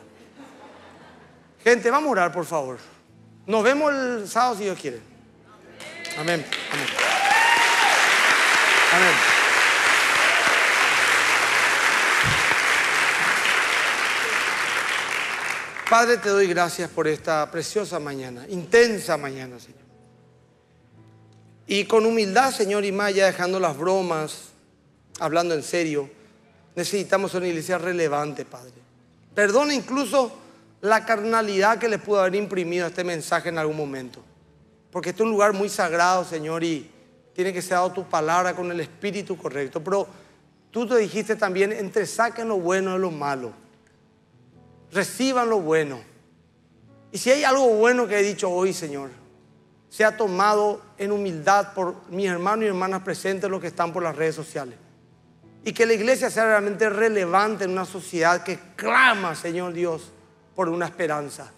Gente, vamos a orar, por favor. Nos vemos el sábado si Dios quiere. Amén. Amén. Amén. Padre, te doy gracias por esta preciosa mañana, intensa mañana, Señor. Y con humildad, Señor, y más ya dejando las bromas, hablando en serio, necesitamos una iglesia relevante, Padre. Perdona incluso la carnalidad que le pudo haber imprimido a este mensaje en algún momento. Porque este es un lugar muy sagrado, Señor, y tiene que ser dado tu palabra con el espíritu correcto. Pero tú te dijiste también, entre saquen lo bueno de lo malo reciban lo bueno. Y si hay algo bueno que he dicho hoy, Señor, sea tomado en humildad por mis hermanos y hermanas presentes, los que están por las redes sociales. Y que la iglesia sea realmente relevante en una sociedad que clama, Señor Dios, por una esperanza.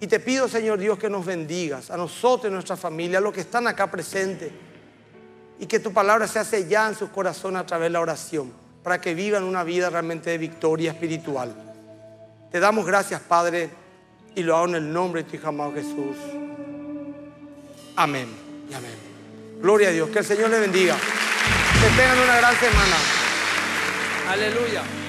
Y te pido, Señor Dios, que nos bendigas, a nosotros, a nuestra familia, a los que están acá presentes. Y que tu palabra sea sellada en sus corazones a través de la oración, para que vivan una vida realmente de victoria espiritual. Te damos gracias, Padre, y lo hago en el nombre de tu Hijo amado Jesús. Amén y amén. Gloria a Dios. Que el Señor le bendiga. Que tengan una gran semana. Aleluya.